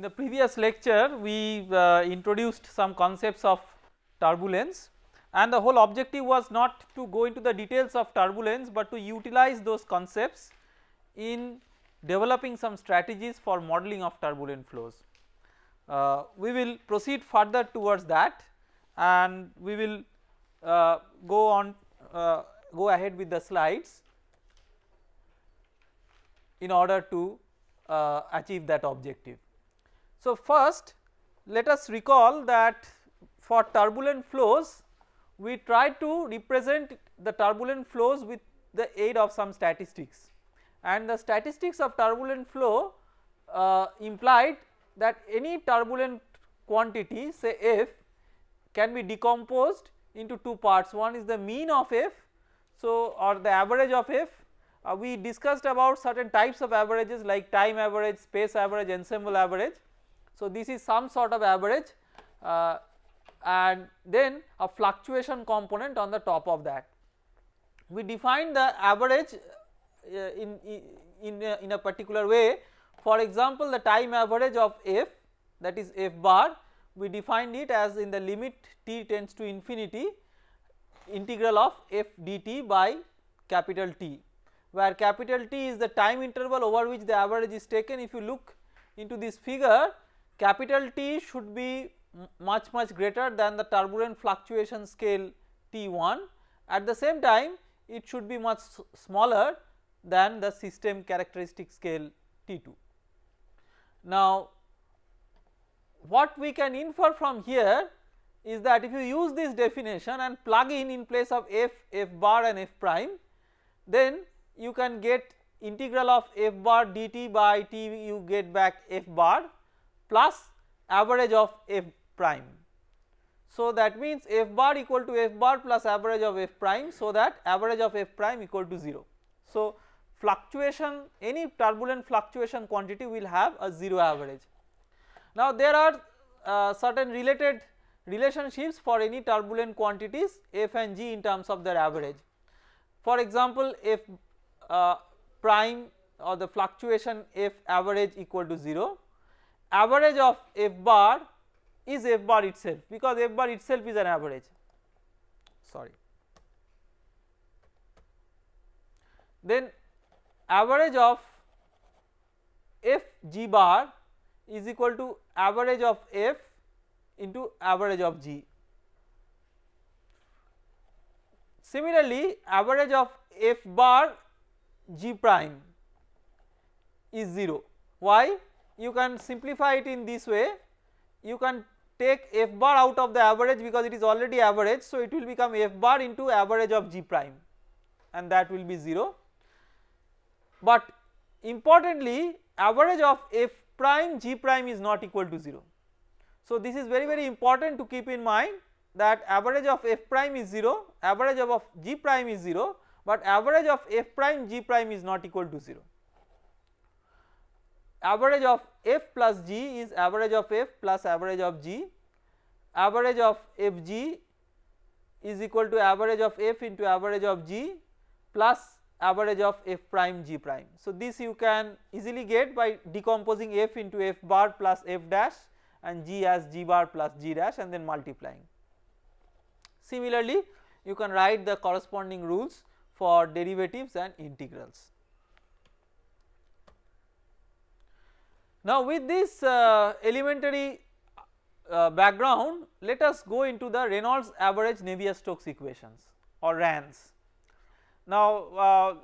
In the previous lecture we uh, introduced some concepts of turbulence and the whole objective was not to go into the details of turbulence, but to utilize those concepts in developing some strategies for modeling of turbulent flows. Uh, we will proceed further towards that and we will uh, go on uh, go ahead with the slides in order to uh, achieve that objective. So, first let us recall that for turbulent flows we try to represent the turbulent flows with the aid of some statistics and the statistics of turbulent flow uh, implied that any turbulent quantity say f can be decomposed into two parts one is the mean of f so or the average of f uh, we discussed about certain types of averages like time average space average ensemble average so, this is some sort of average uh, and then a fluctuation component on the top of that. We define the average uh, in, in, uh, in a particular way for example, the time average of f that is f bar we defined it as in the limit t tends to infinity integral of f dt by capital T where capital T is the time interval over which the average is taken. If you look into this figure capital T should be much much greater than the turbulent fluctuation scale T1 at the same time it should be much smaller than the system characteristic scale T2. Now, what we can infer from here is that if you use this definition and plug in in place of f, f bar and f prime then you can get integral of f bar dt by t you get back f bar plus average of f prime. So, that means f bar equal to f bar plus average of f prime. So, that average of f prime equal to 0. So, fluctuation any turbulent fluctuation quantity will have a 0 average. Now, there are uh, certain related relationships for any turbulent quantities f and g in terms of their average. For example, f uh, prime or the fluctuation f average equal to 0 average of f bar is f bar itself because f bar itself is an average sorry. Then average of f g bar is equal to average of f into average of g. Similarly, average of f bar g prime is 0. Why? you can simplify it in this way you can take f bar out of the average because it is already average. So, it will become f bar into average of g prime and that will be 0. But importantly average of f prime g prime is not equal to 0. So, this is very very important to keep in mind that average of f prime is 0, average of, of g prime is 0, but average of f prime g prime is not equal to 0 average of f plus g is average of f plus average of g, average of fg is equal to average of f into average of g plus average of f prime g prime. So, this you can easily get by decomposing f into f bar plus f dash and g as g bar plus g dash and then multiplying. Similarly, you can write the corresponding rules for derivatives and integrals. Now with this uh, elementary uh, background let us go into the Reynolds average Navier-Stokes equations or RANs. Now uh,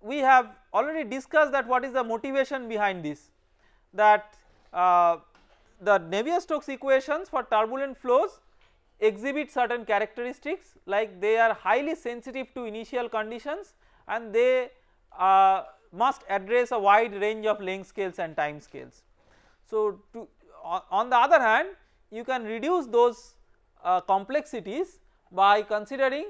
we have already discussed that what is the motivation behind this that uh, the Navier-Stokes equations for turbulent flows exhibit certain characteristics like they are highly sensitive to initial conditions and they uh, must address a wide range of length scales and time scales. So, to, on the other hand you can reduce those uh, complexities by considering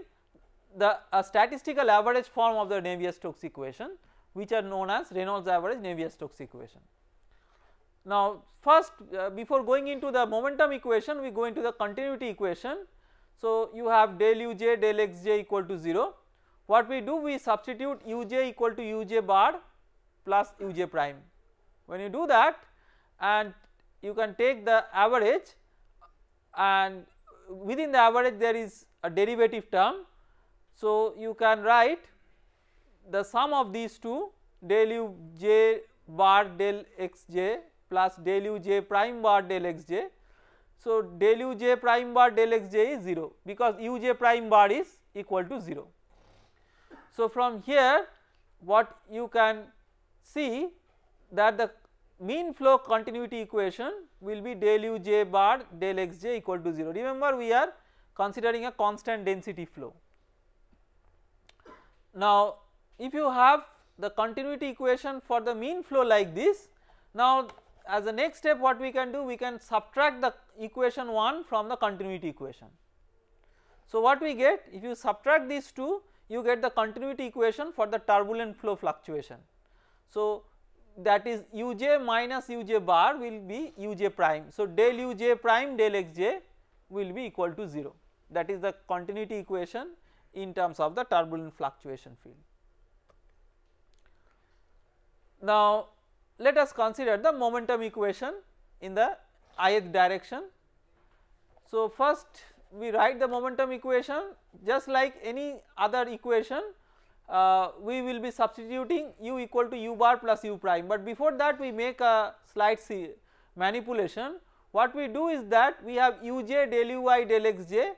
the statistical average form of the Navier-Stokes equation which are known as Reynolds average Navier-Stokes equation. Now, first uh, before going into the momentum equation we go into the continuity equation. So, you have del uj del xj equal to 0 what we do we substitute uj equal to uj bar plus uj prime. When you do that and you can take the average and within the average there is a derivative term. So, you can write the sum of these two del u j bar del x j plus del u j prime bar del x j. So, del u j prime bar del x j is 0 because u j prime bar is equal to 0. So, from here what you can see that the mean flow continuity equation will be del u j bar del x j equal to 0. Remember we are considering a constant density flow. Now, if you have the continuity equation for the mean flow like this, now as the next step what we can do we can subtract the equation 1 from the continuity equation. So, what we get if you subtract these two you get the continuity equation for the turbulent flow fluctuation. So, that is uj minus uj bar will be uj prime. So, del uj prime del xj will be equal to 0 that is the continuity equation in terms of the turbulent fluctuation field. Now, let us consider the momentum equation in the ith direction. So, first we write the momentum equation just like any other equation uh, we will be substituting u equal to u bar plus u prime, but before that we make a slight manipulation. What we do is that we have uj del u i del xj,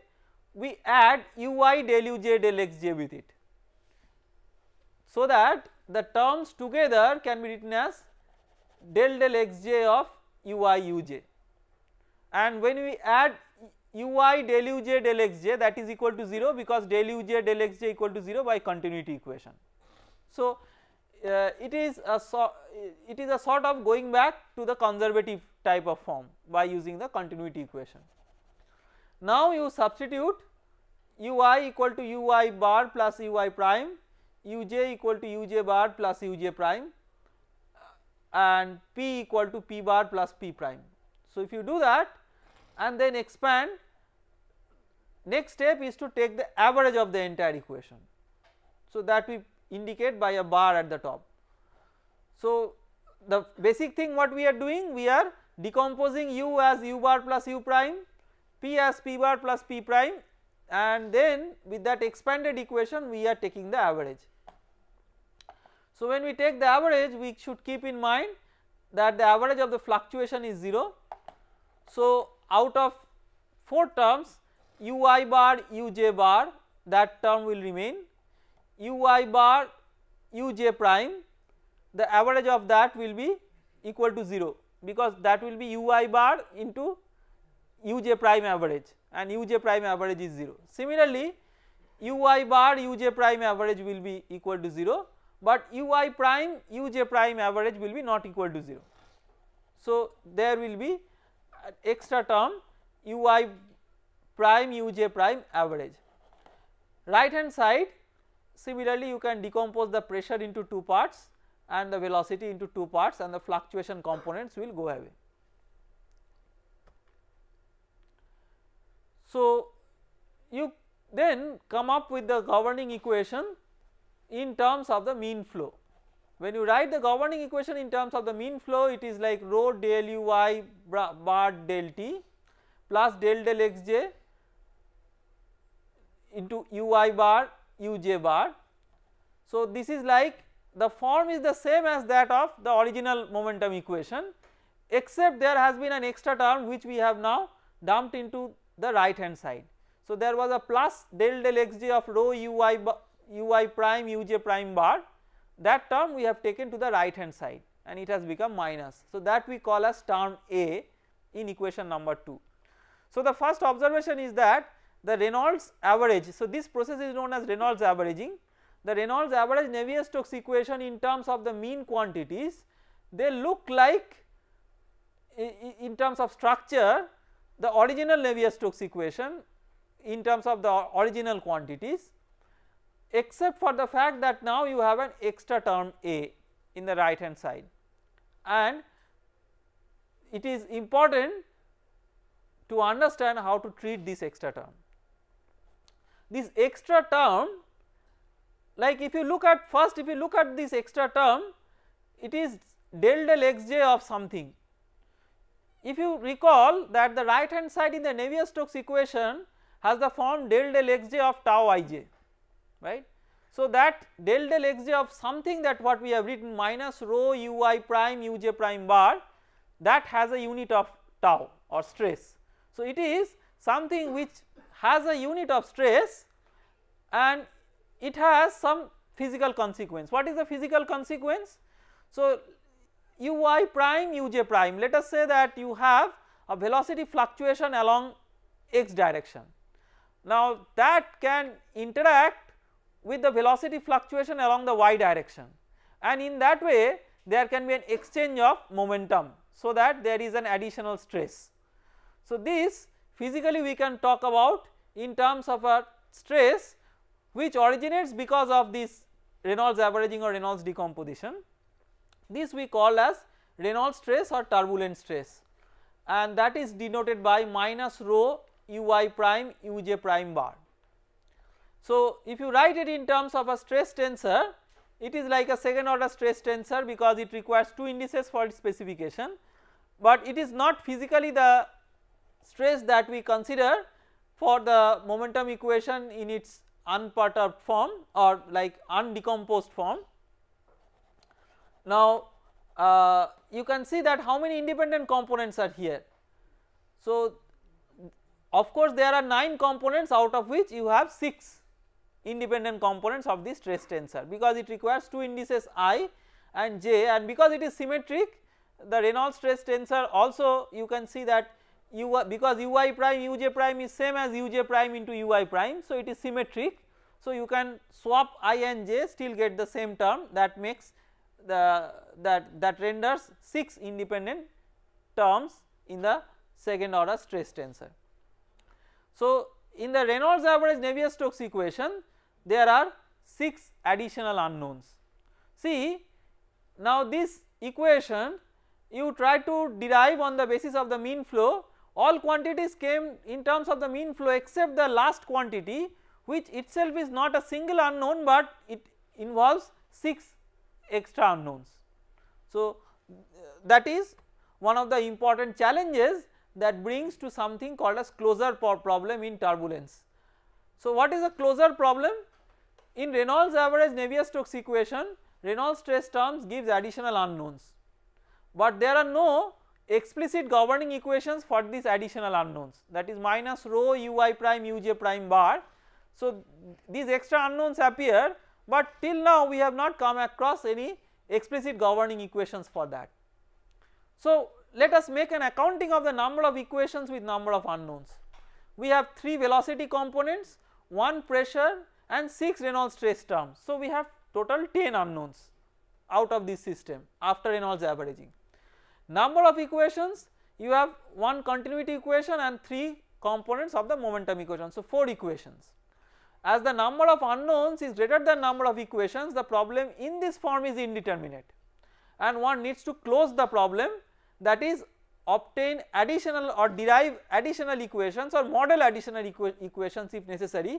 we add u i del uj del xj with it. So that the terms together can be written as del del xj of u i u j. and when we add ui del uj del xj that is equal to 0 because del uj del xj equal to 0 by continuity equation. So, uh, it is a so, it is a sort of going back to the conservative type of form by using the continuity equation. Now, you substitute ui equal to ui bar plus ui prime uj equal to uj bar plus uj prime uh, and p equal to p bar plus p prime. So, if you do that and then expand next step is to take the average of the entire equation. So, that we indicate by a bar at the top. So, the basic thing what we are doing we are decomposing u as u bar plus u prime, p as p bar plus p prime and then with that expanded equation we are taking the average. So, when we take the average we should keep in mind that the average of the fluctuation is 0. So, out of 4 terms u i bar u j bar that term will remain u i bar u j prime the average of that will be equal to 0 because that will be u i bar into u j prime average and u j prime average is 0. Similarly, u i bar u j prime average will be equal to 0, but u i prime u j prime average will be not equal to 0. So, there will be extra term u i prime u j prime average. Right hand side similarly you can decompose the pressure into two parts and the velocity into two parts and the fluctuation components will go away. So, you then come up with the governing equation in terms of the mean flow when you write the governing equation in terms of the mean flow it is like rho del u i bar del t plus del del x j into u i bar u j bar. So, this is like the form is the same as that of the original momentum equation except there has been an extra term which we have now dumped into the right hand side. So, there was a plus del del x j of rho u i u i u i prime u j prime bar that term we have taken to the right hand side and it has become minus. So, that we call as term A in equation number 2. So, the first observation is that the Reynolds average, so this process is known as Reynolds averaging. The Reynolds average Navier-Stokes equation in terms of the mean quantities, they look like in terms of structure the original Navier-Stokes equation in terms of the original quantities except for the fact that now you have an extra term a in the right hand side and it is important to understand how to treat this extra term. This extra term like if you look at first if you look at this extra term it is del del xj of something. If you recall that the right hand side in the Navier-Stokes equation has the form del del xj of tau ij right. So, that del del x j of something that what we have written minus rho u i prime u j prime bar that has a unit of tau or stress. So, it is something which has a unit of stress and it has some physical consequence. What is the physical consequence? So, u i prime u j prime let us say that you have a velocity fluctuation along x direction. Now, that can interact with the velocity fluctuation along the y direction and in that way there can be an exchange of momentum so that there is an additional stress. So, this physically we can talk about in terms of a stress which originates because of this Reynolds averaging or Reynolds decomposition. This we call as Reynolds stress or turbulent stress and that is denoted by minus rho u i prime u j prime bar. So, if you write it in terms of a stress tensor it is like a second order stress tensor because it requires two indices for its specification, but it is not physically the stress that we consider for the momentum equation in its unperturbed form or like undecomposed form. Now, uh, you can see that how many independent components are here. So, of course, there are 9 components out of which you have 6 independent components of the stress tensor because it requires two indices i and j and because it is symmetric the Reynolds stress tensor also you can see that u because ui prime uj prime is same as uj prime into ui prime. So, it is symmetric. So, you can swap i and j still get the same term that makes the that that renders 6 independent terms in the second order stress tensor. So, in the Reynolds average Navier-Stokes equation there are 6 additional unknowns. See now this equation you try to derive on the basis of the mean flow all quantities came in terms of the mean flow except the last quantity which itself is not a single unknown but it involves 6 extra unknowns. So that is one of the important challenges that brings to something called as closure problem in turbulence. So what is a closure problem? In Reynolds average Navier-Stokes equation Reynolds stress terms gives additional unknowns, but there are no explicit governing equations for these additional unknowns that is minus rho ui prime uj prime bar. So, these extra unknowns appear, but till now we have not come across any explicit governing equations for that. So, let us make an accounting of the number of equations with number of unknowns. We have 3 velocity components, 1 pressure, and 6 Reynolds stress terms. So, we have total 10 unknowns out of this system after Reynolds averaging. Number of equations you have 1 continuity equation and 3 components of the momentum equation. So, 4 equations. As the number of unknowns is greater than number of equations the problem in this form is indeterminate and one needs to close the problem that is obtain additional or derive additional equations or model additional equa equations if necessary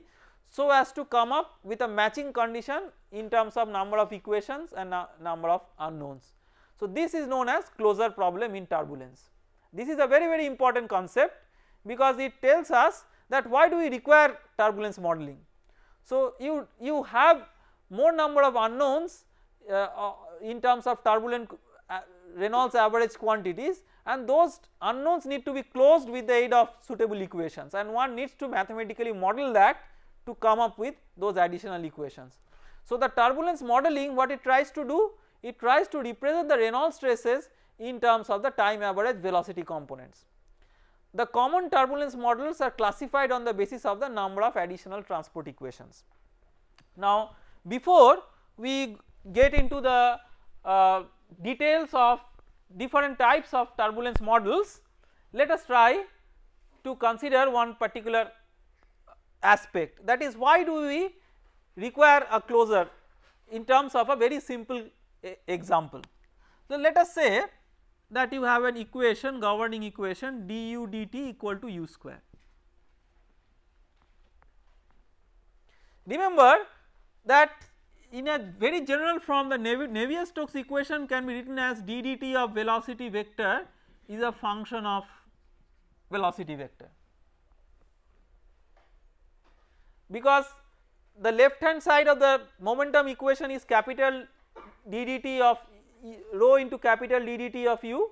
so as to come up with a matching condition in terms of number of equations and number of unknowns. So, this is known as closure problem in turbulence. This is a very very important concept because it tells us that why do we require turbulence modeling. So, you, you have more number of unknowns uh, uh, in terms of turbulent uh, Reynolds average quantities and those unknowns need to be closed with the aid of suitable equations and one needs to mathematically model that to come up with those additional equations. So, the turbulence modeling what it tries to do? It tries to represent the Reynolds stresses in terms of the time average velocity components. The common turbulence models are classified on the basis of the number of additional transport equations. Now, before we get into the uh, details of different types of turbulence models, let us try to consider one particular aspect that is why do we require a closure in terms of a very simple example. So, let us say that you have an equation governing equation du dt equal to u square. Remember that in a very general form the Navier-Stokes equation can be written as d dt of velocity vector is a function of velocity vector because the left hand side of the momentum equation is capital ddt of rho into capital ddt of u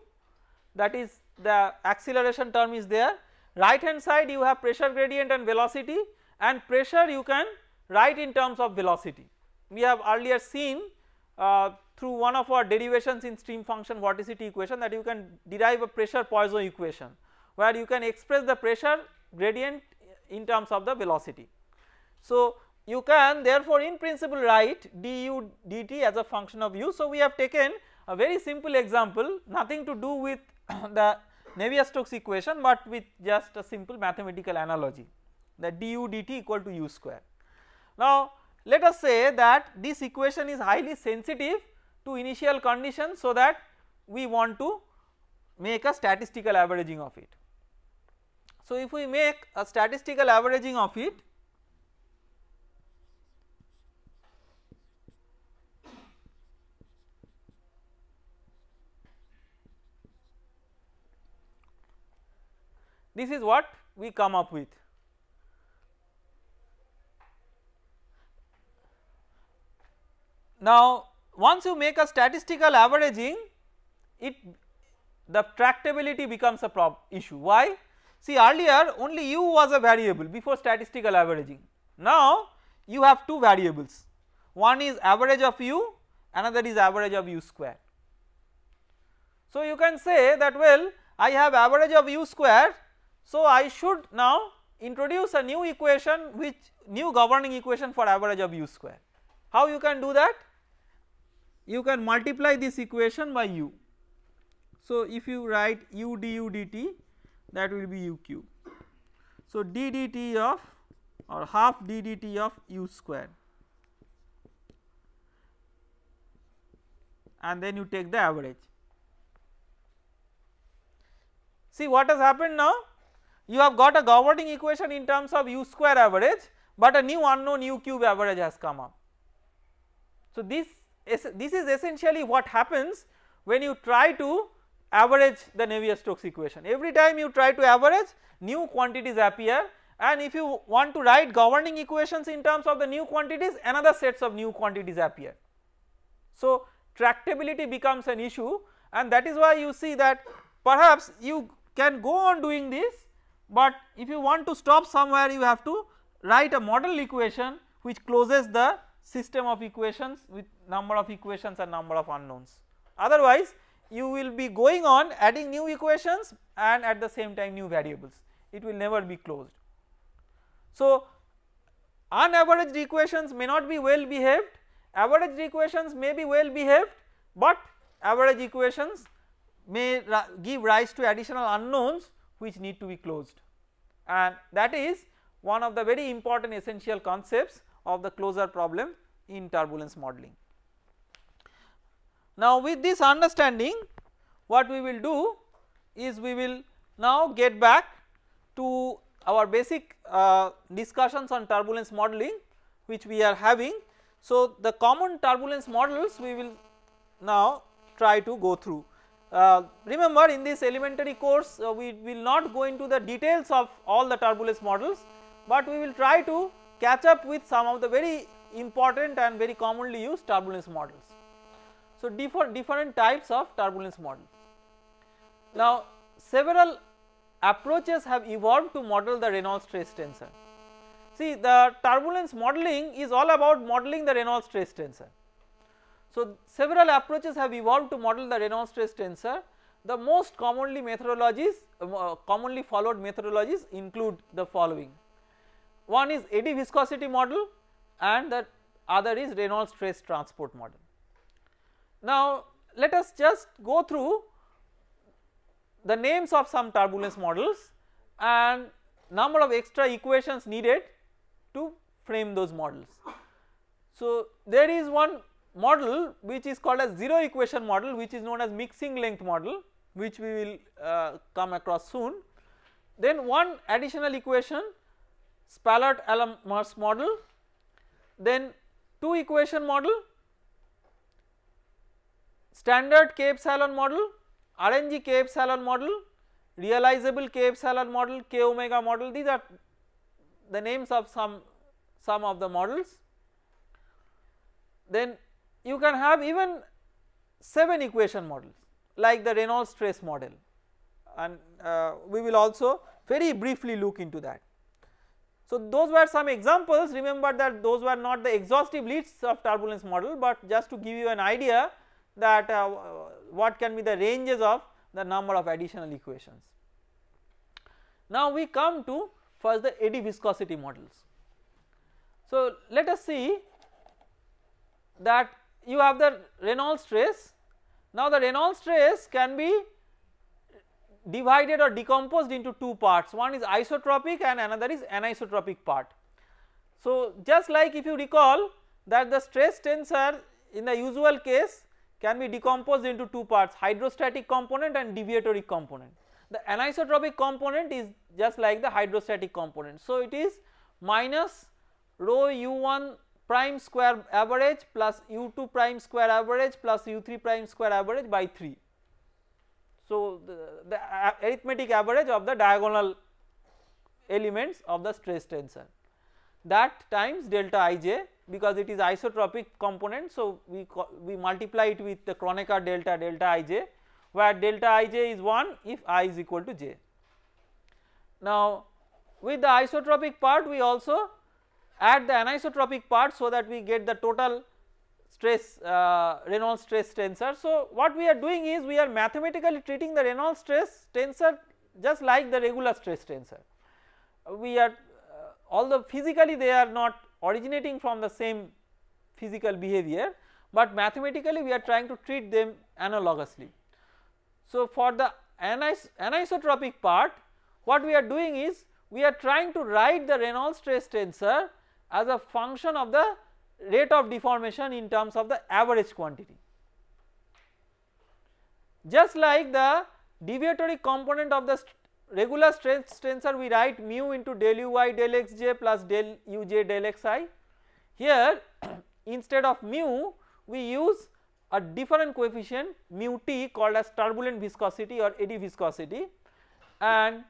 that is the acceleration term is there right hand side you have pressure gradient and velocity and pressure you can write in terms of velocity. We have earlier seen uh, through one of our derivations in stream function vorticity equation that you can derive a pressure Poisson equation where you can express the pressure gradient in terms of the velocity. So, you can therefore in principle write du dt as a function of u. So, we have taken a very simple example nothing to do with the Navier-Stokes equation but with just a simple mathematical analogy that du dt equal to u square. Now let us say that this equation is highly sensitive to initial conditions so that we want to make a statistical averaging of it. So if we make a statistical averaging of it This is what we come up with. Now, once you make a statistical averaging, it the tractability becomes a problem issue. Why? See earlier only u was a variable before statistical averaging. Now you have two variables, one is average of u, another is average of u square. So you can say that well I have average of u square so, I should now introduce a new equation which new governing equation for average of u square. How you can do that? You can multiply this equation by u. So, if you write u du dt that will be u cube. So, d dt of or half d dt of u square and then you take the average. See what has happened now you have got a governing equation in terms of u square average but a new unknown u cube average has come up. So, this is this is essentially what happens when you try to average the Navier-Stokes equation. Every time you try to average new quantities appear and if you want to write governing equations in terms of the new quantities another sets of new quantities appear. So, tractability becomes an issue and that is why you see that perhaps you can go on doing this but if you want to stop somewhere you have to write a model equation which closes the system of equations with number of equations and number of unknowns. Otherwise you will be going on adding new equations and at the same time new variables it will never be closed. So unaveraged equations may not be well behaved averaged equations may be well behaved but average equations may give rise to additional unknowns which need to be closed and that is one of the very important essential concepts of the closure problem in turbulence modeling. Now with this understanding what we will do is we will now get back to our basic uh, discussions on turbulence modeling which we are having. So the common turbulence models we will now try to go through. Uh, remember in this elementary course uh, we will not go into the details of all the turbulence models, but we will try to catch up with some of the very important and very commonly used turbulence models. So, differ, different types of turbulence models. Now, several approaches have evolved to model the Reynolds stress tensor. See the turbulence modeling is all about modeling the Reynolds stress tensor. So, several approaches have evolved to model the Reynolds stress tensor. The most commonly methodologies uh, uh, commonly followed methodologies include the following. One is eddy viscosity model and the other is Reynolds stress transport model. Now, let us just go through the names of some turbulence models and number of extra equations needed to frame those models. So, there is one model which is called as zero equation model which is known as mixing length model which we will uh, come across soon. Then one additional equation Spallard Alamars model, then two equation model, standard K epsilon model, RNG K epsilon model, realizable K epsilon model, K omega model these are the names of some some of the models. Then you can have even 7 equation models like the Reynolds stress model and uh, we will also very briefly look into that. So those were some examples remember that those were not the exhaustive lists of turbulence model but just to give you an idea that uh, what can be the ranges of the number of additional equations. Now we come to first the eddy viscosity models. So let us see that you have the Reynolds stress. Now, the Reynolds stress can be divided or decomposed into two parts one is isotropic and another is anisotropic part. So, just like if you recall that the stress tensor in the usual case can be decomposed into two parts hydrostatic component and deviatory component. The anisotropic component is just like the hydrostatic component. So, it is minus rho u 1 prime square average plus u2 prime square average plus u3 prime square average by 3. So, the, the arithmetic average of the diagonal elements of the stress tensor that times delta ij because it is isotropic component. So, we we multiply it with the Kronecker delta delta ij where delta ij is 1 if i is equal to j. Now, with the isotropic part we also at the anisotropic part so that we get the total stress uh, Reynolds stress tensor. So, what we are doing is we are mathematically treating the Reynolds stress tensor just like the regular stress tensor. We are uh, although physically they are not originating from the same physical behavior, but mathematically we are trying to treat them analogously. So, for the anis anisotropic part what we are doing is we are trying to write the Reynolds stress tensor as a function of the rate of deformation in terms of the average quantity. Just like the deviatory component of the st regular stress tensor we write mu into del uy del xj plus del uj del xi here instead of mu we use a different coefficient mu t called as turbulent viscosity or eddy viscosity and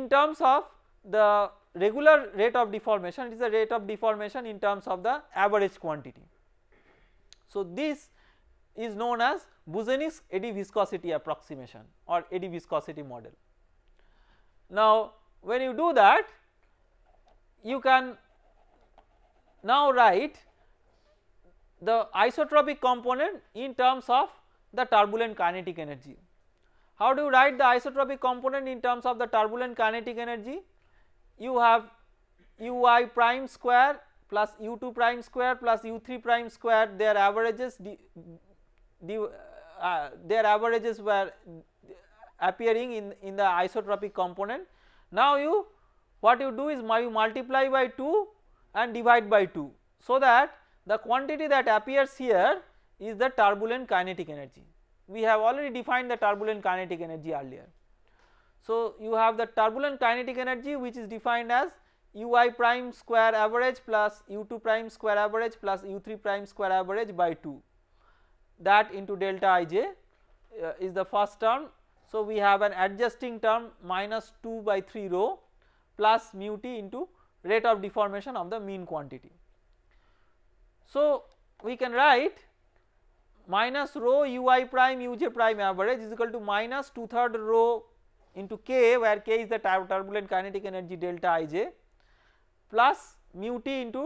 in terms of the regular rate of deformation it is the rate of deformation in terms of the average quantity. So, this is known as Buzenich eddy viscosity approximation or eddy viscosity model. Now, when you do that you can now write the isotropic component in terms of the turbulent kinetic energy. How do you write the isotropic component in terms of the turbulent kinetic energy? you have u i prime square plus u 2 prime square plus u 3 prime square their averages d, d, uh, their averages were appearing in, in the isotropic component. Now you what you do is you multiply by 2 and divide by 2. So that the quantity that appears here is the turbulent kinetic energy. We have already defined the turbulent kinetic energy earlier. So, you have the turbulent kinetic energy which is defined as ui prime square average plus u2 prime square average plus u3 prime square average by 2 that into delta ij uh, is the first term. So, we have an adjusting term minus 2 by 3 rho plus mu t into rate of deformation of the mean quantity. So, we can write minus rho ui prime uj prime average is equal to minus 2 third rho into k where k is the turbulent kinetic energy delta ij plus mu t into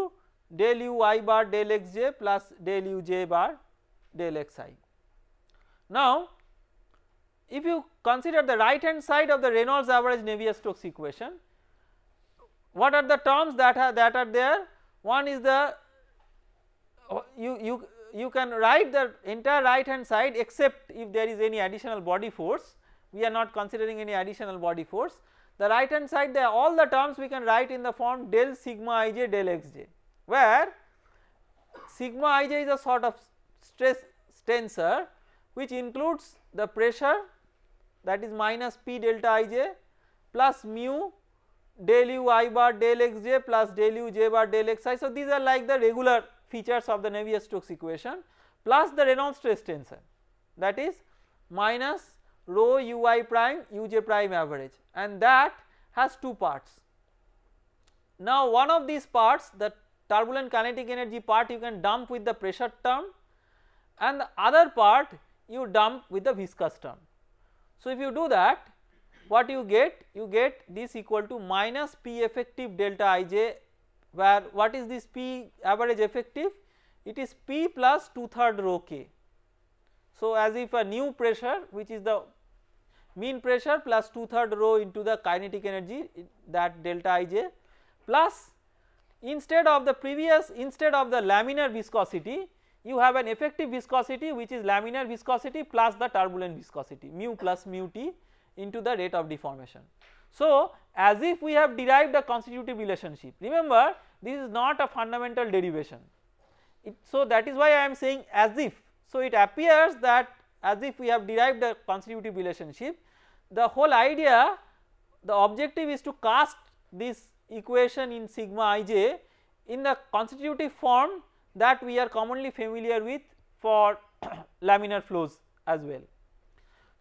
del u i bar del x j plus del u j bar del x i. Now if you consider the right hand side of the Reynolds average Navier-Stokes equation what are the terms that are that are there one is the you you you can write the entire right hand side except if there is any additional body force we are not considering any additional body force. The right hand side there all the terms we can write in the form del sigma ij del xj where sigma ij is a sort of stress tensor which includes the pressure that is minus p delta ij plus mu del u i bar del xj plus del u j bar del xi. So, these are like the regular features of the Navier-Stokes equation plus the Reynolds stress tensor that is minus rho ui prime uj prime average and that has two parts. Now one of these parts the turbulent kinetic energy part you can dump with the pressure term and the other part you dump with the viscous term. So if you do that what you get? You get this equal to minus P effective delta ij where what is this P average effective? It is P plus two third rho k so, as if a new pressure which is the mean pressure plus 2 third rho into the kinetic energy that delta ij plus instead of the previous instead of the laminar viscosity you have an effective viscosity which is laminar viscosity plus the turbulent viscosity mu plus mu t into the rate of deformation. So, as if we have derived the constitutive relationship remember this is not a fundamental derivation it, so that is why I am saying as if so, it appears that as if we have derived a constitutive relationship the whole idea the objective is to cast this equation in sigma ij in the constitutive form that we are commonly familiar with for laminar flows as well.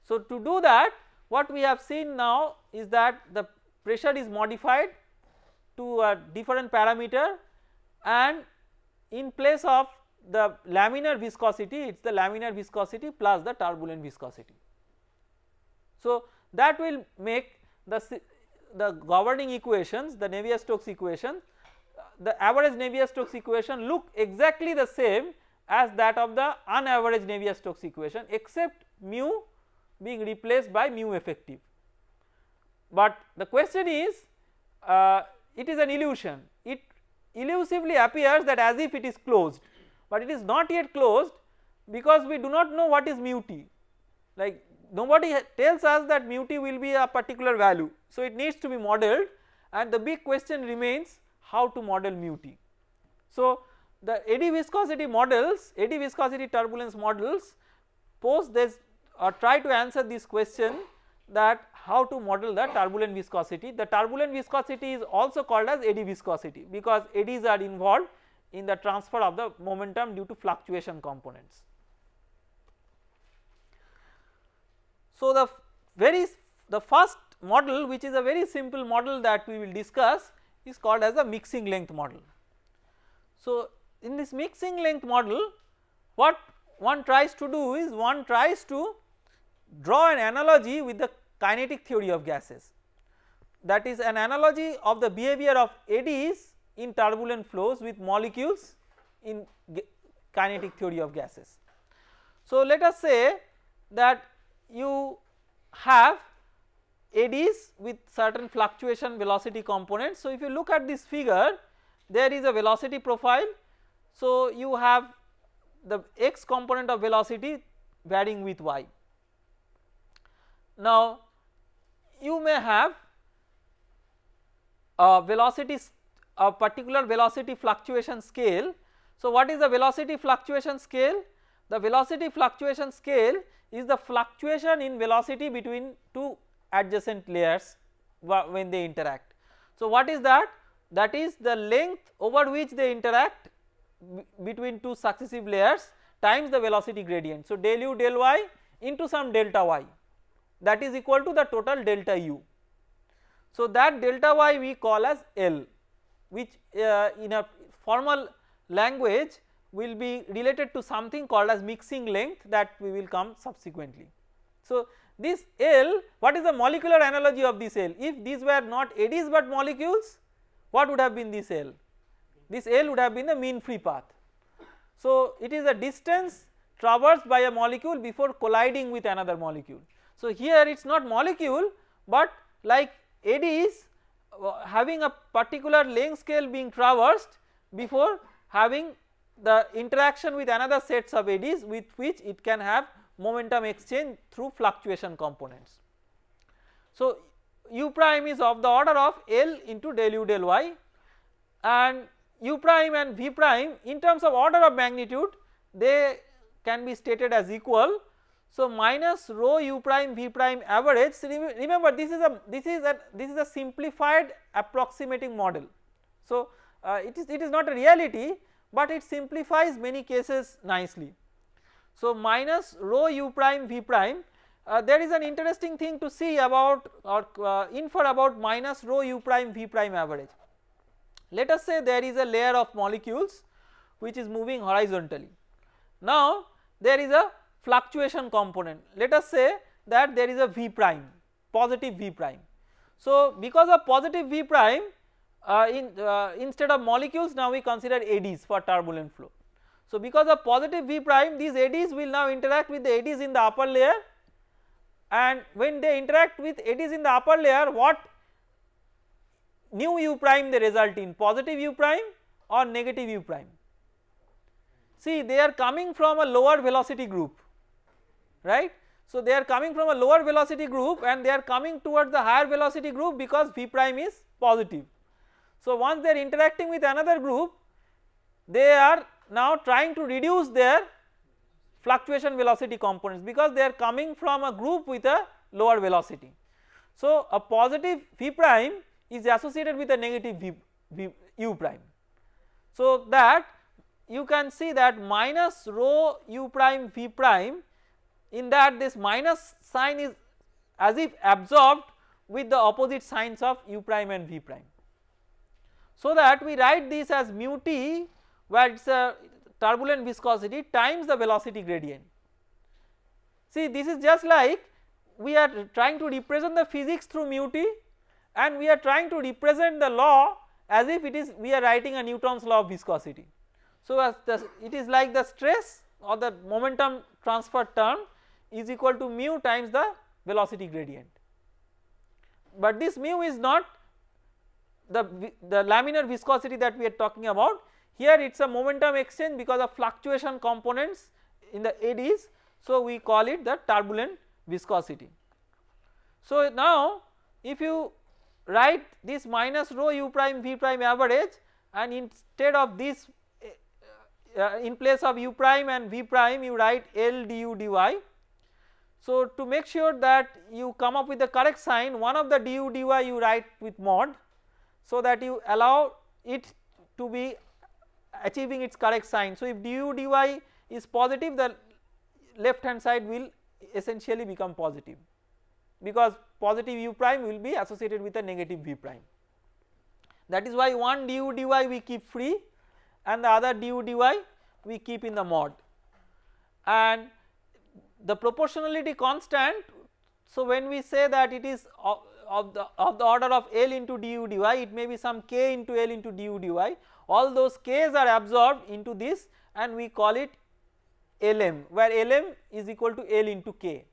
So, to do that what we have seen now is that the pressure is modified to a different parameter and in place of the laminar viscosity it is the laminar viscosity plus the turbulent viscosity. So, that will make the, the governing equations the Navier-Stokes equation uh, the average Navier-Stokes equation look exactly the same as that of the unaverage Navier-Stokes equation except mu being replaced by mu effective. But the question is uh, it is an illusion it elusively appears that as if it is closed but it is not yet closed because we do not know what is mu t like nobody tells us that mu t will be a particular value. So, it needs to be modeled and the big question remains how to model mu t. So, the eddy viscosity models, eddy viscosity turbulence models pose this or uh, try to answer this question that how to model the turbulent viscosity. The turbulent viscosity is also called as eddy viscosity because eddies are involved in the transfer of the momentum due to fluctuation components. So, the very the first model which is a very simple model that we will discuss is called as a mixing length model. So, in this mixing length model what one tries to do is one tries to draw an analogy with the kinetic theory of gases that is an analogy of the behavior of eddies in turbulent flows with molecules in kinetic theory of gases. So, let us say that you have eddies with certain fluctuation velocity components. So, if you look at this figure there is a velocity profile. So, you have the x component of velocity varying with y. Now, you may have a velocity a particular velocity fluctuation scale. So, what is the velocity fluctuation scale? The velocity fluctuation scale is the fluctuation in velocity between two adjacent layers when they interact. So, what is that? That is the length over which they interact between two successive layers times the velocity gradient. So, del u del y into some delta y that is equal to the total delta u. So, that delta y we call as L which uh, in a formal language will be related to something called as mixing length that we will come subsequently. So, this L what is the molecular analogy of this L if these were not eddies but molecules what would have been this L this L would have been the mean free path. So, it is a distance traversed by a molecule before colliding with another molecule. So, here it is not molecule but like eddies having a particular length scale being traversed before having the interaction with another sets of eddies with which it can have momentum exchange through fluctuation components. So, u prime is of the order of L into del u del y and u prime and v prime in terms of order of magnitude they can be stated as equal so, minus rho u prime v prime average remember this is a this is a this is a simplified approximating model. So, uh, it is it is not a reality, but it simplifies many cases nicely. So, minus rho u prime v prime uh, there is an interesting thing to see about or uh, infer about minus rho u prime v prime average. Let us say there is a layer of molecules which is moving horizontally. Now, there is a fluctuation component let us say that there is a V prime positive V prime. So, because of positive V prime uh, in, uh, instead of molecules now we consider eddies for turbulent flow. So, because of positive V prime these eddies will now interact with the eddies in the upper layer and when they interact with eddies in the upper layer what new u prime they result in positive u prime or negative u prime. See they are coming from a lower velocity group right. So, they are coming from a lower velocity group and they are coming towards the higher velocity group because V prime is positive. So, once they are interacting with another group they are now trying to reduce their fluctuation velocity components because they are coming from a group with a lower velocity. So, a positive V prime is associated with a negative v, v, u prime. So, that you can see that minus rho u prime V prime in that this minus sign is as if absorbed with the opposite signs of u prime and v prime. So that we write this as mu t where it is a turbulent viscosity times the velocity gradient. See this is just like we are trying to represent the physics through mu t and we are trying to represent the law as if it is we are writing a Newton's law of viscosity. So as the, it is like the stress or the momentum transfer term is equal to mu times the velocity gradient. But this mu is not the, the laminar viscosity that we are talking about here it is a momentum exchange because of fluctuation components in the eddies. So, we call it the turbulent viscosity. So, now if you write this minus rho u prime v prime average and instead of this uh, uh in place of u prime and v prime you write L du dy so, to make sure that you come up with the correct sign one of the du dy you write with mod so that you allow it to be achieving its correct sign. So, if du dy is positive the left hand side will essentially become positive because positive u prime will be associated with a negative v prime. That is why one du dy we keep free and the other du dy we keep in the mod and the proportionality constant. So, when we say that it is of, the of the order of L into du dy it may be some k into L into du dy all those k's are absorbed into this and we call it Lm where Lm is equal to L into k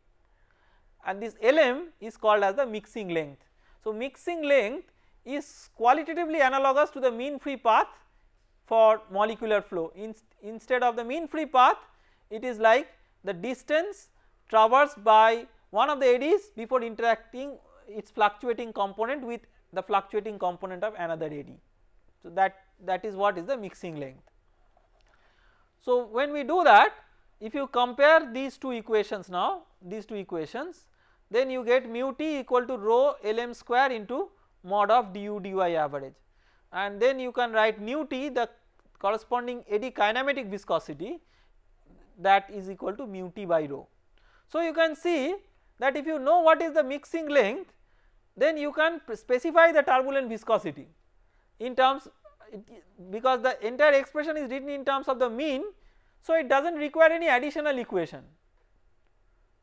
and this Lm is called as the mixing length. So, mixing length is qualitatively analogous to the mean free path for molecular flow in, instead of the mean free path it is like the distance traversed by one of the eddies before interacting its fluctuating component with the fluctuating component of another eddy. So, that that is what is the mixing length. So, when we do that if you compare these two equations now these two equations then you get mu t equal to rho Lm square into mod of du dy average and then you can write nu t the corresponding eddy kinematic viscosity that is equal to mu t by rho. So, you can see that if you know what is the mixing length then you can specify the turbulent viscosity in terms because the entire expression is written in terms of the mean. So, it does not require any additional equation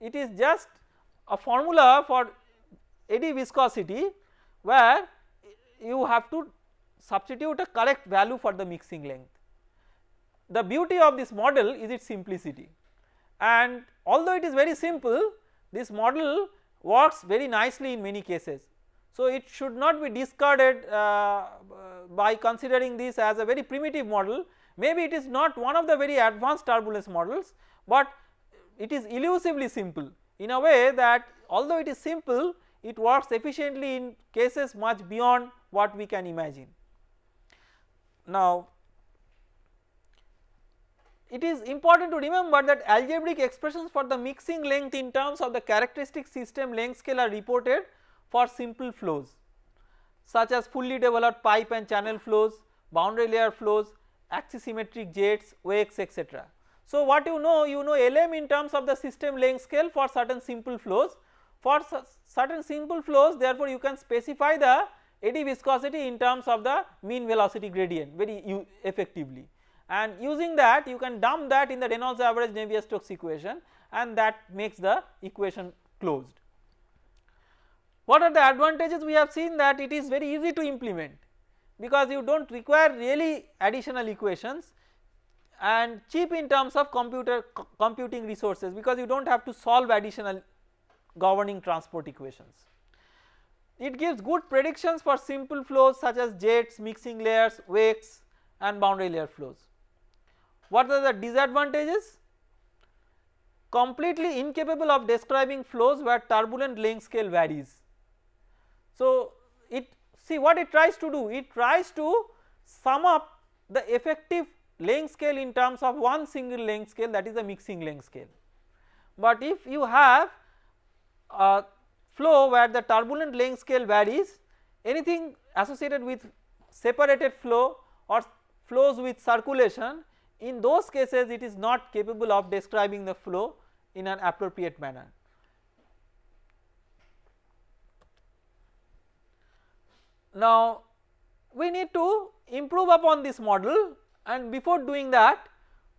it is just a formula for eddy viscosity where you have to substitute a correct value for the mixing length the beauty of this model is its simplicity and although it is very simple this model works very nicely in many cases. So, it should not be discarded uh, by considering this as a very primitive model maybe it is not one of the very advanced turbulence models, but it is elusively simple in a way that although it is simple it works efficiently in cases much beyond what we can imagine. Now, it is important to remember that algebraic expressions for the mixing length in terms of the characteristic system length scale are reported for simple flows such as fully developed pipe and channel flows, boundary layer flows, axisymmetric jets, wakes etc. So, what you know you know LM in terms of the system length scale for certain simple flows for certain simple flows therefore, you can specify the eddy viscosity in terms of the mean velocity gradient very effectively and using that you can dump that in the Reynolds average Navier-Stokes equation and that makes the equation closed. What are the advantages we have seen that it is very easy to implement because you do not require really additional equations and cheap in terms of computer computing resources because you do not have to solve additional governing transport equations. It gives good predictions for simple flows such as jets, mixing layers, wakes and boundary layer flows. What are the disadvantages? Completely incapable of describing flows where turbulent length scale varies. So, it see what it tries to do? It tries to sum up the effective length scale in terms of one single length scale that is the mixing length scale. But if you have a flow where the turbulent length scale varies anything associated with separated flow or flows with circulation in those cases it is not capable of describing the flow in an appropriate manner. Now we need to improve upon this model and before doing that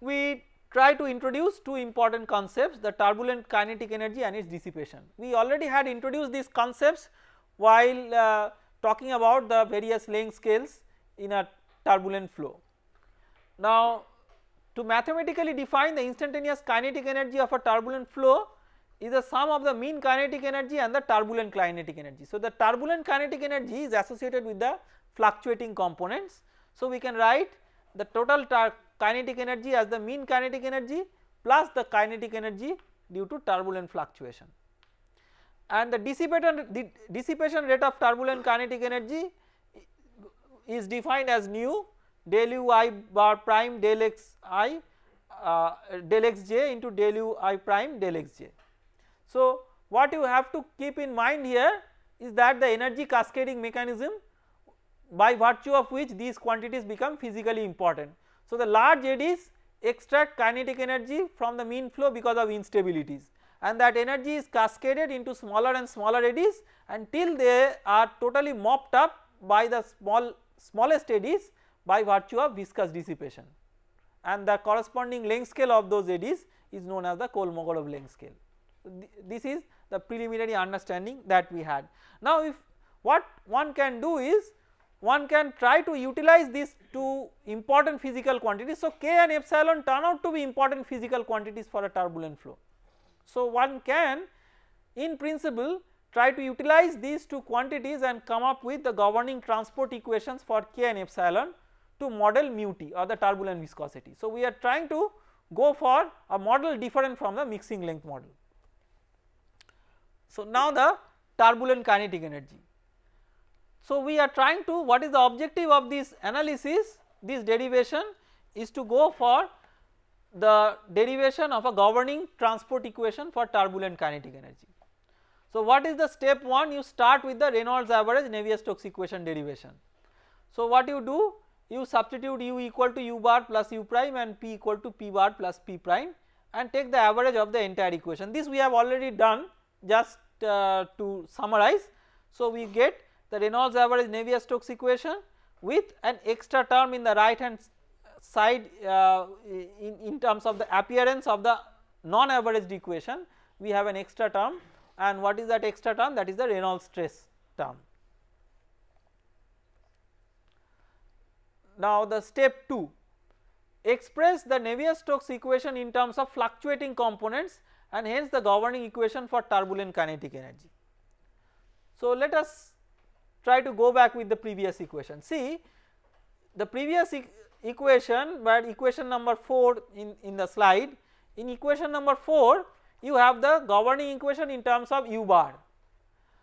we try to introduce two important concepts the turbulent kinetic energy and its dissipation. We already had introduced these concepts while uh, talking about the various length scales in a turbulent flow. Now to mathematically define the instantaneous kinetic energy of a turbulent flow is the sum of the mean kinetic energy and the turbulent kinetic energy. So, the turbulent kinetic energy is associated with the fluctuating components. So, we can write the total kinetic energy as the mean kinetic energy plus the kinetic energy due to turbulent fluctuation. And the dissipation, the dissipation rate of turbulent kinetic energy is defined as nu del u i bar prime del x i uh, del x j into del u i prime del x j. So, what you have to keep in mind here is that the energy cascading mechanism by virtue of which these quantities become physically important. So, the large eddies extract kinetic energy from the mean flow because of instabilities and that energy is cascaded into smaller and smaller eddies until they are totally mopped up by the small smallest eddies by virtue of viscous dissipation and the corresponding length scale of those eddies is known as the Kolmogorov length scale. this is the preliminary understanding that we had. Now if what one can do is one can try to utilize these two important physical quantities. So k and epsilon turn out to be important physical quantities for a turbulent flow. So one can in principle try to utilize these two quantities and come up with the governing transport equations for k and epsilon to model mu t or the turbulent viscosity. So, we are trying to go for a model different from the mixing length model. So, now the turbulent kinetic energy. So, we are trying to what is the objective of this analysis this derivation is to go for the derivation of a governing transport equation for turbulent kinetic energy. So, what is the step 1 you start with the Reynolds average Navier Stokes equation derivation. So, what you do you substitute u equal to u bar plus u prime and p equal to p bar plus p prime and take the average of the entire equation. This we have already done just uh, to summarize. So, we get the Reynolds average Navier-Stokes equation with an extra term in the right hand side uh, in, in terms of the appearance of the non-averaged equation we have an extra term and what is that extra term that is the Reynolds stress term. now the step 2 express the Navier-Stokes equation in terms of fluctuating components and hence the governing equation for turbulent kinetic energy. So, let us try to go back with the previous equation. See the previous e equation where equation number 4 in, in the slide in equation number 4 you have the governing equation in terms of u bar.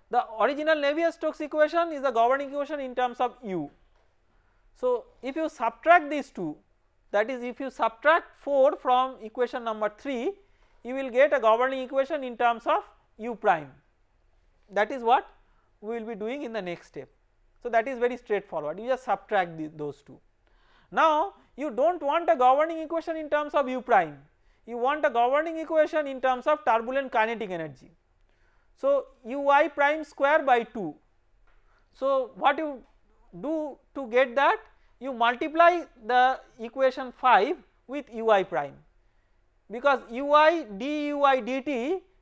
The original Navier-Stokes equation is the governing equation in terms of u so, if you subtract these two that is if you subtract 4 from equation number 3 you will get a governing equation in terms of u prime that is what we will be doing in the next step. So, that is very straightforward you just subtract the, those two. Now, you do not want a governing equation in terms of u prime you want a governing equation in terms of turbulent kinetic energy. So, u i prime square by 2. So, what you do to get that you multiply the equation 5 with ui prime because ui dui dt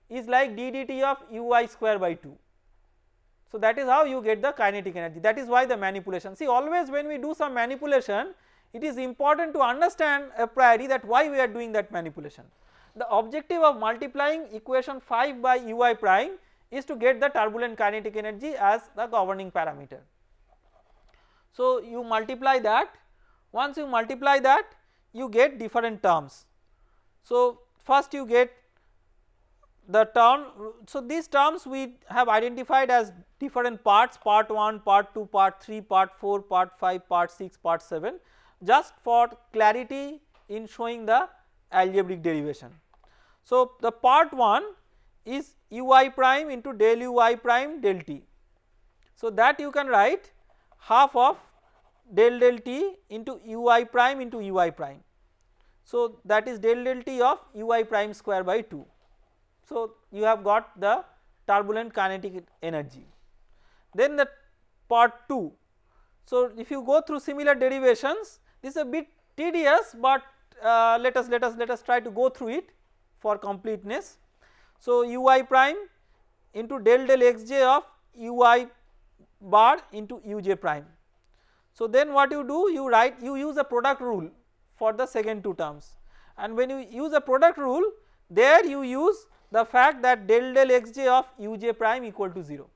is like d d t dt of ui square by 2. So, that is how you get the kinetic energy that is why the manipulation. See always when we do some manipulation it is important to understand a priori that why we are doing that manipulation. The objective of multiplying equation 5 by ui prime is to get the turbulent kinetic energy as the governing parameter. So, you multiply that once you multiply that you get different terms. So, first you get the term. So, these terms we have identified as different parts part 1, part 2, part 3, part 4, part 5, part 6, part 7 just for clarity in showing the algebraic derivation. So, the part 1 is u i prime into del u i prime del t. So, that you can write half of del del t into ui prime into ui prime. So, that is del del t of ui prime square by 2. So, you have got the turbulent kinetic energy. Then the part 2. So, if you go through similar derivations this is a bit tedious, but uh, let us let us let us try to go through it for completeness. So, ui prime into del del xj of ui bar into uj prime. So then what you do you write you use a product rule for the second two terms and when you use a product rule there you use the fact that del del xj of uj prime equal to 0.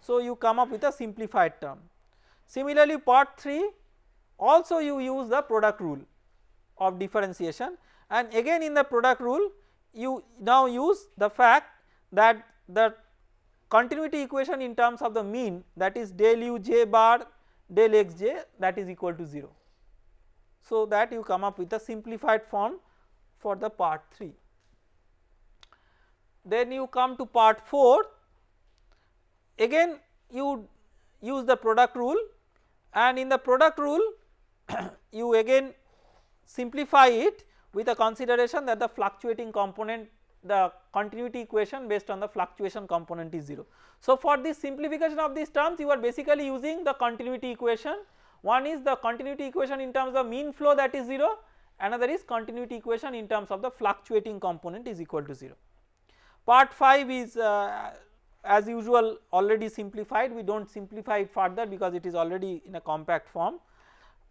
So you come up with a simplified term. Similarly part 3 also you use the product rule of differentiation and again in the product rule you now use the fact that the continuity equation in terms of the mean that is del u j bar del x j that is equal to 0. So, that you come up with a simplified form for the part 3. Then you come to part 4 again you use the product rule and in the product rule you again simplify it with a consideration that the fluctuating component the continuity equation based on the fluctuation component is 0. So, for this simplification of these terms you are basically using the continuity equation one is the continuity equation in terms of mean flow that is 0 another is continuity equation in terms of the fluctuating component is equal to 0. Part 5 is uh, as usual already simplified we do not simplify it further because it is already in a compact form.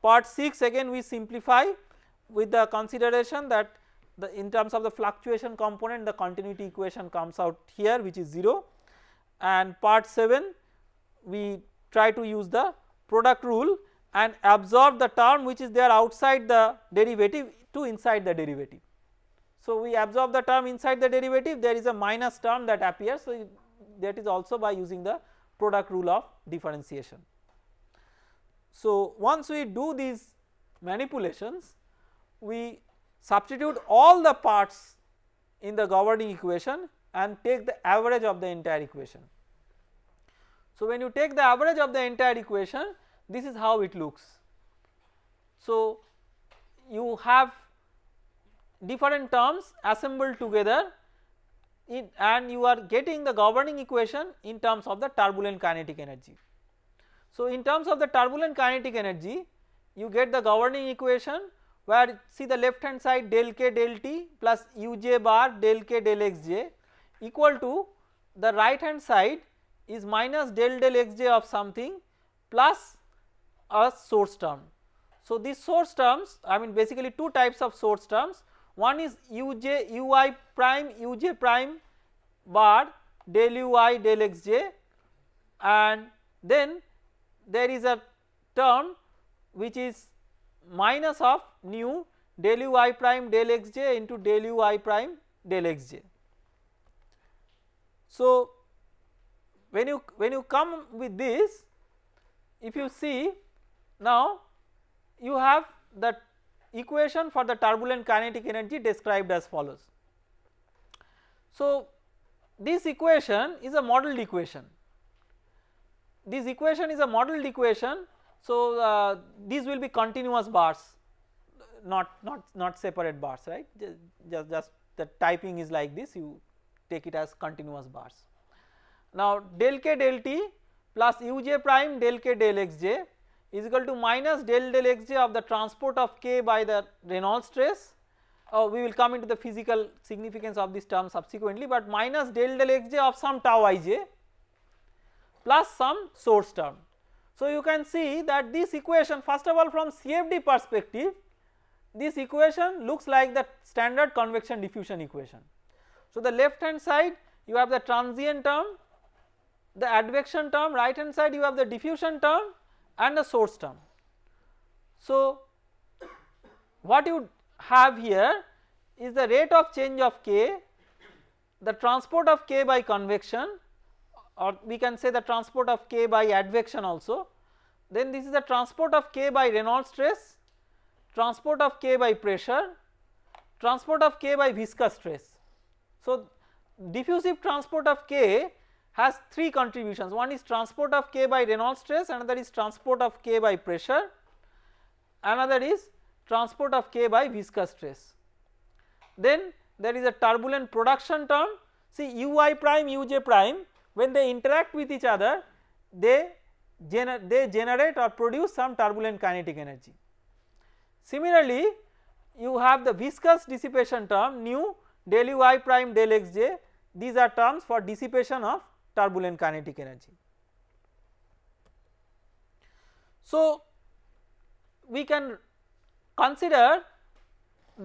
Part 6 again we simplify with the consideration that the in terms of the fluctuation component the continuity equation comes out here which is 0 and part 7 we try to use the product rule and absorb the term which is there outside the derivative to inside the derivative. So, we absorb the term inside the derivative there is a minus term that appears so that is also by using the product rule of differentiation. So, once we do these manipulations we substitute all the parts in the governing equation and take the average of the entire equation. So, when you take the average of the entire equation this is how it looks. So, you have different terms assembled together and you are getting the governing equation in terms of the turbulent kinetic energy. So, in terms of the turbulent kinetic energy you get the governing equation where see the left hand side del k del t plus uj bar del k del xj equal to the right hand side is minus del del xj of something plus a source term. So, these source terms I mean basically two types of source terms one is u j u i prime uj prime bar del ui del xj and then there is a term which is minus of nu del u i prime del x j into del u i prime del x j. So, when you when you come with this if you see now you have the equation for the turbulent kinetic energy described as follows. So, this equation is a modeled equation this equation is a modeled equation so, uh, these will be continuous bars not not not separate bars right just, just the typing is like this you take it as continuous bars. Now, del k del t plus uj prime del k del xj is equal to minus del del xj of the transport of k by the Reynolds stress uh, we will come into the physical significance of this term subsequently, but minus del del xj of some tau ij plus some source term so, you can see that this equation first of all from CFD perspective this equation looks like the standard convection diffusion equation. So, the left hand side you have the transient term, the advection term, right hand side you have the diffusion term and the source term. So, what you have here is the rate of change of k, the transport of k by convection or we can say the transport of k by advection also. Then this is the transport of k by Reynolds stress, transport of k by pressure, transport of k by viscous stress. So, diffusive transport of k has three contributions one is transport of k by Reynolds stress another is transport of k by pressure another is transport of k by viscous stress. Then there is a turbulent production term see u i prime u j prime when they interact with each other they, gener they generate or produce some turbulent kinetic energy. Similarly, you have the viscous dissipation term nu del u i prime del x j these are terms for dissipation of turbulent kinetic energy. So, we can consider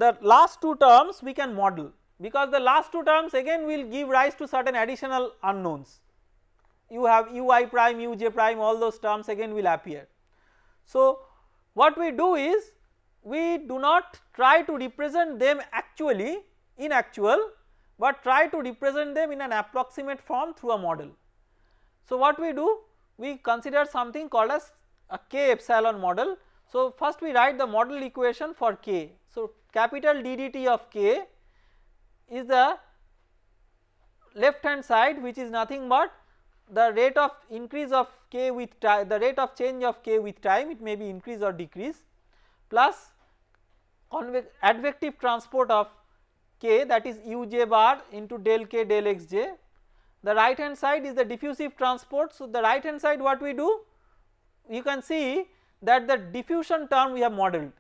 the last two terms we can model because the last two terms again will give rise to certain additional unknowns you have ui prime, uj prime all those terms again will appear. So, what we do is we do not try to represent them actually in actual, but try to represent them in an approximate form through a model. So, what we do we consider something called as a k epsilon model. So, first we write the model equation for k. So, capital ddt of k is the left hand side which is nothing but the rate of increase of k with time the rate of change of k with time it may be increase or decrease plus advective transport of k that is uj bar into del k del xj. The right hand side is the diffusive transport. So, the right hand side what we do? You can see that the diffusion term we have modeled.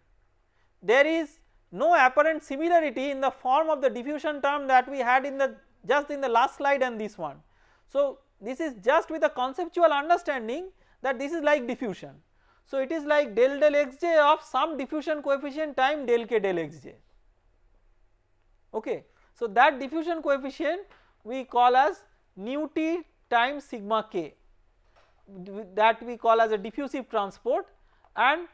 There is no apparent similarity in the form of the diffusion term that we had in the just in the last slide and this one. So, this is just with a conceptual understanding that this is like diffusion. So, it is like del del xj of some diffusion coefficient time del k del xj okay. So, that diffusion coefficient we call as nu t times sigma k that we call as a diffusive transport and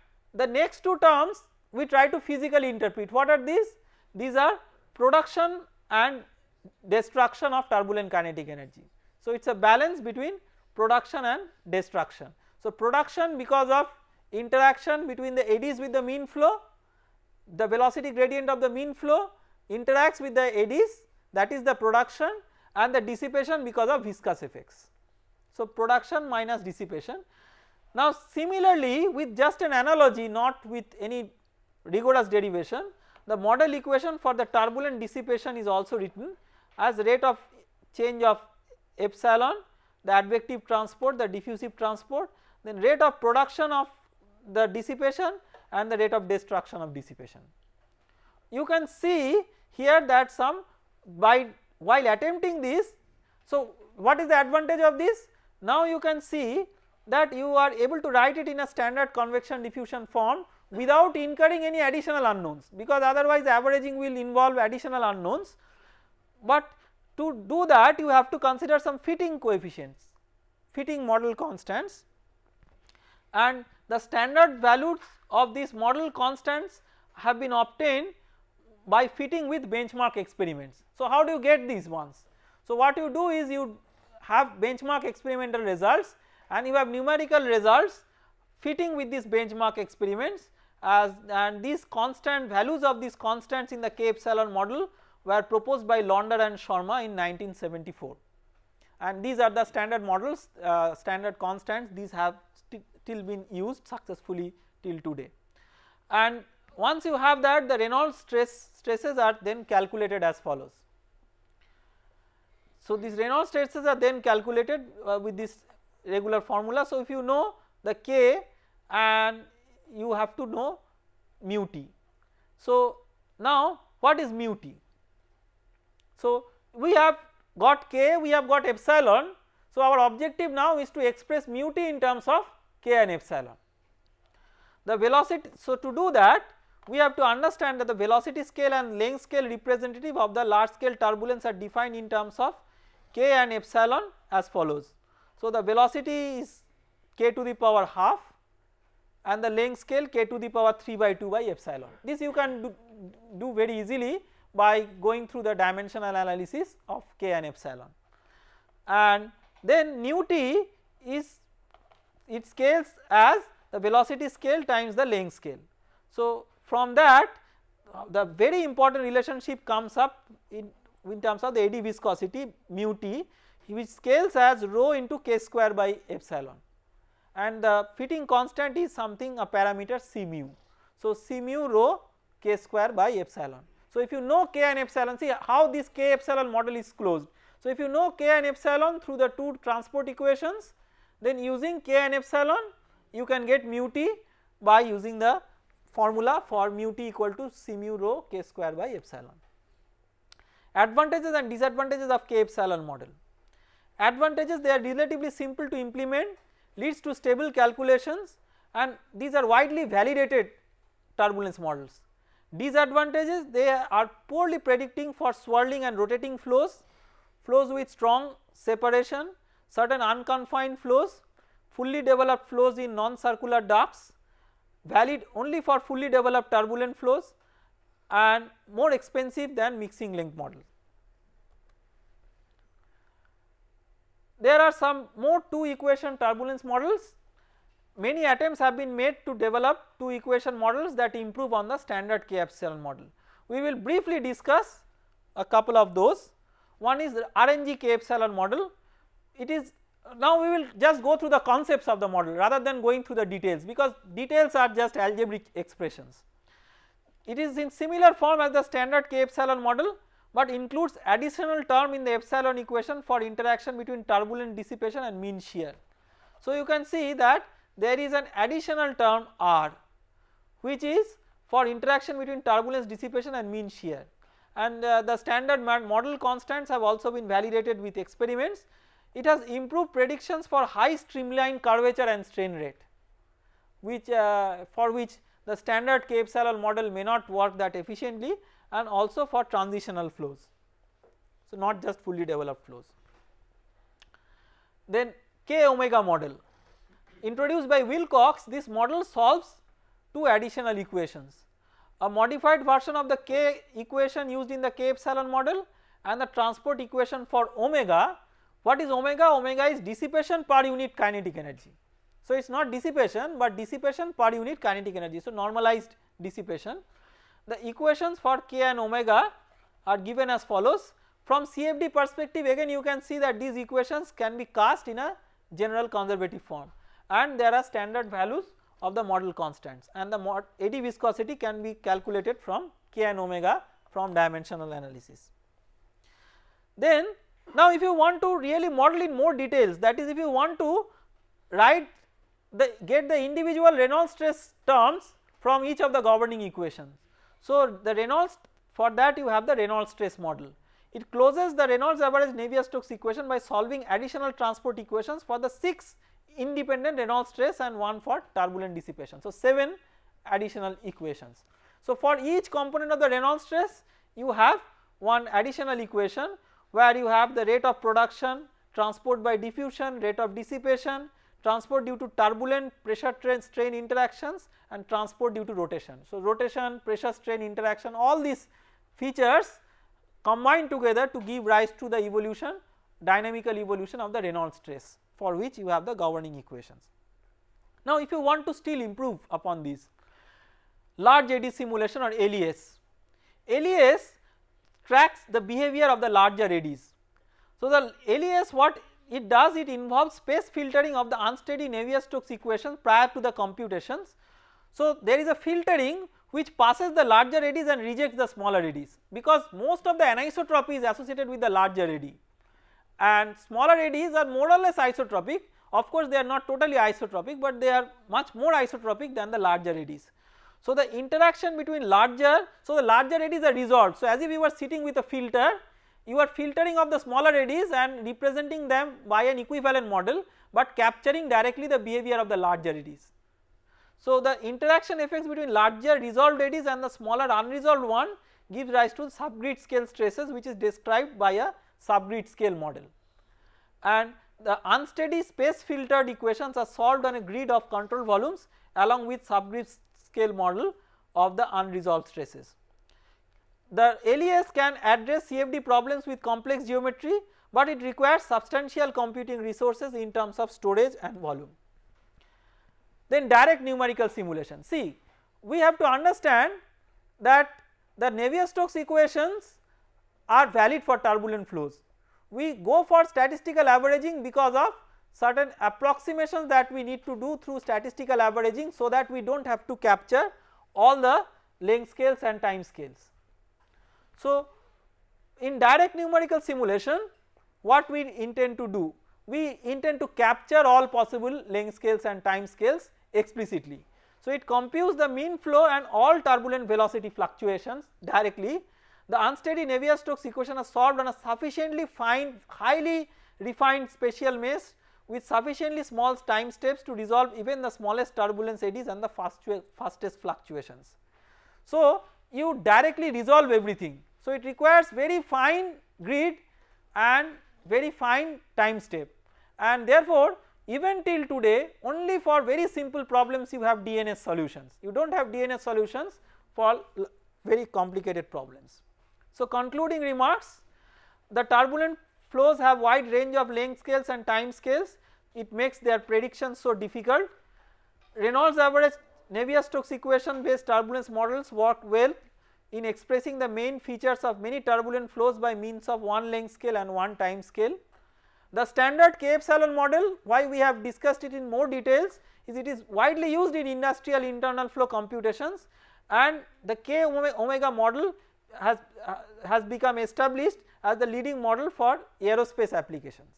the next two terms we try to physically interpret what are these? These are production and destruction of turbulent kinetic energy. So, it is a balance between production and destruction. So, production because of interaction between the eddies with the mean flow, the velocity gradient of the mean flow interacts with the eddies that is the production and the dissipation because of viscous effects. So, production minus dissipation. Now, similarly with just an analogy not with any rigorous derivation the model equation for the turbulent dissipation is also written as rate of change of epsilon the advective transport, the diffusive transport, then rate of production of the dissipation and the rate of destruction of dissipation. You can see here that some by while attempting this, so what is the advantage of this? Now you can see that you are able to write it in a standard convection diffusion form without incurring any additional unknowns because otherwise averaging will involve additional unknowns, but to do that you have to consider some fitting coefficients, fitting model constants and the standard values of these model constants have been obtained by fitting with benchmark experiments. So, how do you get these ones? So, what you do is you have benchmark experimental results and you have numerical results fitting with these benchmark experiments as and these constant values of these constants in the K epsilon model were proposed by Launder and Sharma in 1974 and these are the standard models uh, standard constants these have still been used successfully till today. And once you have that the Reynolds stress stresses are then calculated as follows. So, these Reynolds stresses are then calculated uh, with this regular formula. So, if you know the k and you have to know mu t. So, now what is mu t? So, we have got k, we have got epsilon. So, our objective now is to express mu t in terms of k and epsilon. The velocity, so to do that we have to understand that the velocity scale and length scale representative of the large scale turbulence are defined in terms of k and epsilon as follows. So, the velocity is k to the power half and the length scale k to the power 3 by 2 by epsilon. This you can do, do very easily by going through the dimensional analysis of k and epsilon. And then nu t is it scales as the velocity scale times the length scale. So, from that the very important relationship comes up in, in terms of the eddy viscosity mu t which scales as rho into k square by epsilon and the fitting constant is something a parameter c mu. So, c mu rho k square by epsilon. So, if you know k and epsilon see how this k epsilon model is closed. So, if you know k and epsilon through the two transport equations then using k and epsilon you can get mu t by using the formula for mu t equal to c mu rho k square by epsilon. Advantages and disadvantages of k epsilon model. Advantages they are relatively simple to implement leads to stable calculations and these are widely validated turbulence models. Disadvantages they are poorly predicting for swirling and rotating flows, flows with strong separation, certain unconfined flows, fully developed flows in non-circular ducts, valid only for fully developed turbulent flows and more expensive than mixing length model. There are some more two equation turbulence models many attempts have been made to develop two equation models that improve on the standard k epsilon model. We will briefly discuss a couple of those. One is RNG k epsilon model. It is now we will just go through the concepts of the model rather than going through the details because details are just algebraic expressions. It is in similar form as the standard k epsilon model but includes additional term in the epsilon equation for interaction between turbulent dissipation and mean shear. So, you can see that there is an additional term R which is for interaction between turbulence dissipation and mean shear and uh, the standard model constants have also been validated with experiments. It has improved predictions for high streamline curvature and strain rate which uh, for which the standard Cape Salal model may not work that efficiently and also for transitional flows. So, not just fully developed flows. Then K omega model introduced by Wilcox this model solves two additional equations. A modified version of the k equation used in the k epsilon model and the transport equation for omega. What is omega? Omega is dissipation per unit kinetic energy. So, it is not dissipation, but dissipation per unit kinetic energy. So, normalized dissipation. The equations for k and omega are given as follows. From CFD perspective again you can see that these equations can be cast in a general conservative form and there are standard values of the model constants and the mod AD viscosity can be calculated from k and omega from dimensional analysis. Then now if you want to really model in more details that is if you want to write the get the individual Reynolds stress terms from each of the governing equations. So the Reynolds for that you have the Reynolds stress model. It closes the Reynolds average Navier-Stokes equation by solving additional transport equations for the 6 independent Reynolds stress and one for turbulent dissipation. So, 7 additional equations. So, for each component of the Reynolds stress you have one additional equation where you have the rate of production, transport by diffusion, rate of dissipation, transport due to turbulent pressure strain, strain interactions and transport due to rotation. So, rotation, pressure strain interaction all these features combined together to give rise to the evolution dynamical evolution of the Reynolds stress for which you have the governing equations. Now, if you want to still improve upon these large AD simulation or LES, LES tracks the behavior of the larger ADs. So, the LES what it does it involves space filtering of the unsteady Navier-Stokes equations prior to the computations. So, there is a filtering which passes the larger ADs and rejects the smaller ADs because most of the anisotropy is associated with the larger AD and smaller eddies are more or less isotropic. Of course, they are not totally isotropic, but they are much more isotropic than the larger eddies. So, the interaction between larger, so the larger eddies are resolved. So, as if you were sitting with a filter, you are filtering of the smaller eddies and representing them by an equivalent model, but capturing directly the behavior of the larger eddies. So, the interaction effects between larger resolved eddies and the smaller unresolved one gives rise to subgrid scale stresses which is described by a subgrid scale model. And the unsteady space filtered equations are solved on a grid of control volumes along with subgrid scale model of the unresolved stresses. The LES can address CFD problems with complex geometry, but it requires substantial computing resources in terms of storage and volume. Then direct numerical simulation. See, we have to understand that the Navier-Stokes equations are valid for turbulent flows. We go for statistical averaging because of certain approximations that we need to do through statistical averaging so that we do not have to capture all the length scales and time scales. So, in direct numerical simulation what we intend to do? We intend to capture all possible length scales and time scales explicitly. So, it computes the mean flow and all turbulent velocity fluctuations directly the unsteady Navier-Stokes equation are solved on a sufficiently fine highly refined spatial mesh with sufficiently small time steps to resolve even the smallest turbulence eddies and the fastest fluctuations. So, you directly resolve everything. So, it requires very fine grid and very fine time step and therefore, even till today only for very simple problems you have DNS solutions. You do not have DNS solutions for very complicated problems. So, concluding remarks the turbulent flows have wide range of length scales and time scales it makes their predictions so difficult. Reynolds average Navier-Stokes equation based turbulence models work well in expressing the main features of many turbulent flows by means of one length scale and one time scale. The standard K epsilon model why we have discussed it in more details is it is widely used in industrial internal flow computations and the K omega model has, uh, has become established as the leading model for aerospace applications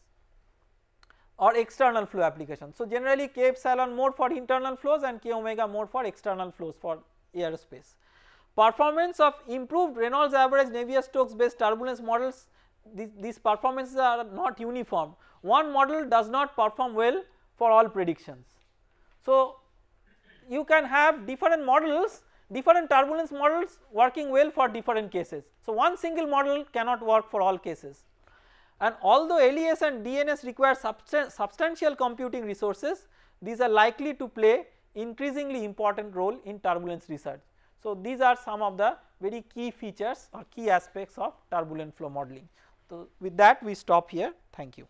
or external flow applications. So, generally k epsilon more for internal flows and k omega more for external flows for aerospace. Performance of improved Reynolds average Navier-Stokes based turbulence models these, these performances are not uniform. One model does not perform well for all predictions. So, you can have different models different turbulence models working well for different cases. So, one single model cannot work for all cases and although LES and DNS require substan substantial computing resources these are likely to play increasingly important role in turbulence research. So, these are some of the very key features or key aspects of turbulent flow modeling. So, with that we stop here thank you.